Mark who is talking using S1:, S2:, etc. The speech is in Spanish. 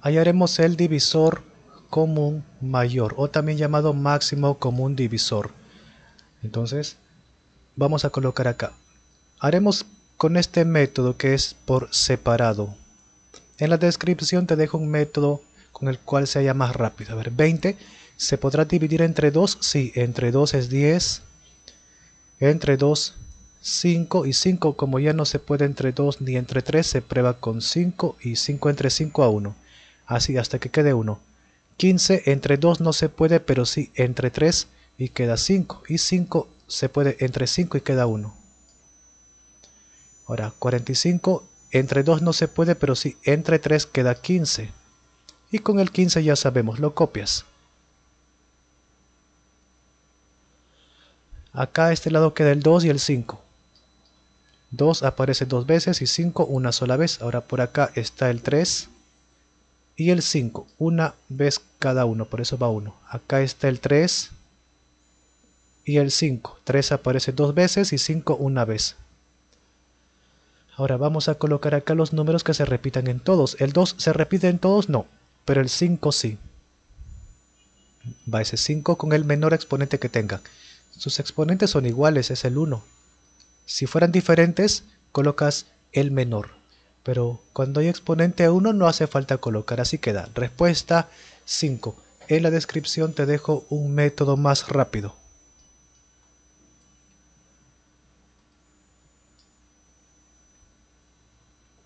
S1: haremos el divisor común mayor o también llamado máximo común divisor. Entonces vamos a colocar acá. Haremos con este método que es por separado. En la descripción te dejo un método con el cual se haya más rápido. A ver, 20 se podrá dividir entre 2, sí, entre 2 es 10, entre 2 5 y 5 como ya no se puede entre 2 ni entre 3 se prueba con 5 y 5 entre 5 a 1 así hasta que quede 1. 15 entre 2 no se puede, pero sí entre 3 y queda 5. Y 5 se puede entre 5 y queda 1. Ahora, 45 entre 2 no se puede, pero sí entre 3 queda 15. Y con el 15 ya sabemos, lo copias. Acá a este lado queda el 2 y el 5. 2 aparece dos veces y 5 una sola vez. Ahora por acá está el 3 y el 5, una vez cada uno, por eso va 1. Acá está el 3 y el 5. 3 aparece dos veces y 5 una vez. Ahora vamos a colocar acá los números que se repitan en todos. ¿El 2 se repite en todos? No, pero el 5 sí. Va ese 5 con el menor exponente que tenga. Sus exponentes son iguales, es el 1. Si fueran diferentes, colocas el menor pero cuando hay exponente a 1 no hace falta colocar, así queda. Respuesta 5. En la descripción te dejo un método más rápido.